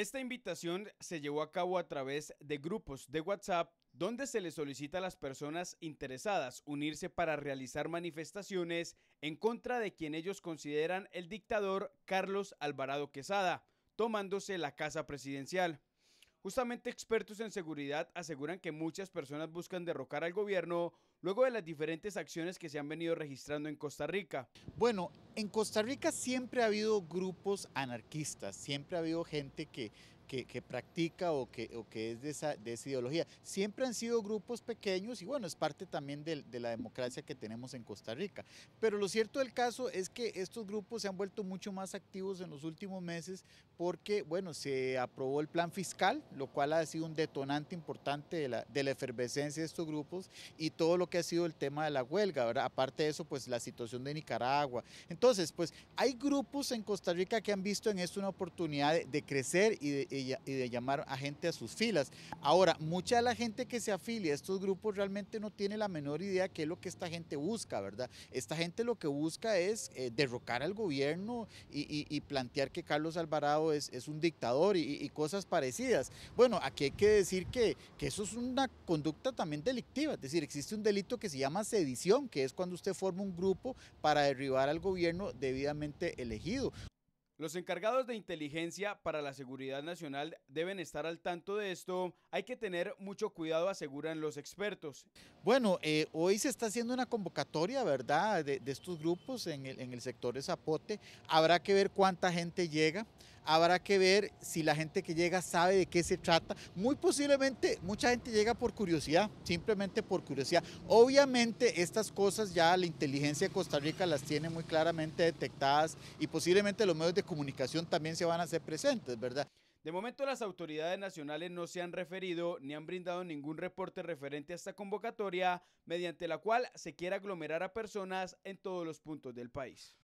Esta invitación se llevó a cabo a través de grupos de WhatsApp donde se le solicita a las personas interesadas unirse para realizar manifestaciones en contra de quien ellos consideran el dictador Carlos Alvarado Quesada, tomándose la casa presidencial. Justamente expertos en seguridad aseguran que muchas personas buscan derrocar al gobierno luego de las diferentes acciones que se han venido registrando en Costa Rica. Bueno, en Costa Rica siempre ha habido grupos anarquistas, siempre ha habido gente que que, practica o que, o que es de esa, de esa, ideología. Siempre han sido grupos pequeños y bueno, es parte también de, la democracia que tenemos en Costa Rica. Pero lo cierto del caso es que estos grupos se han vuelto mucho más activos en los últimos meses porque, bueno, se aprobó el plan fiscal, lo cual ha sido un detonante importante de la, de la efervescencia de estos grupos y todo lo que ha sido el tema de la huelga, ¿verdad? Aparte de eso, pues la situación de Nicaragua. Entonces, pues hay grupos en Costa Rica que han visto en esto una oportunidad de, de crecer y de, y de llamar a gente a sus filas. Ahora, mucha de la gente que se afilia a estos grupos realmente no tiene la menor idea qué es lo que esta gente busca, ¿verdad? Esta gente lo que busca es eh, derrocar al gobierno y, plantear que Carlos Alvarado es, un dictador y, cosas parecidas. Bueno, aquí hay que decir que, que eso es una conducta también delictiva, es decir, existe un delito que se llama sedición, que es cuando usted forma un grupo para derribar al gobierno debidamente elegido. Los encargados de inteligencia para la seguridad nacional deben estar al tanto de esto. Hay que tener mucho cuidado, aseguran los expertos. Bueno, eh, hoy se está haciendo una convocatoria, ¿verdad?, de, estos grupos en el, en el sector de Zapote. Habrá que ver cuánta gente llega habrá que ver si la gente que llega sabe de qué se trata. Muy posiblemente mucha gente llega por curiosidad, simplemente por curiosidad. Obviamente estas cosas ya la inteligencia de Costa Rica las tiene muy claramente detectadas y posiblemente los medios de comunicación también se van a hacer presentes, ¿verdad? De momento las autoridades nacionales no se han referido ni han brindado ningún reporte referente a esta convocatoria mediante la cual se quiere aglomerar a personas en todos los puntos del país.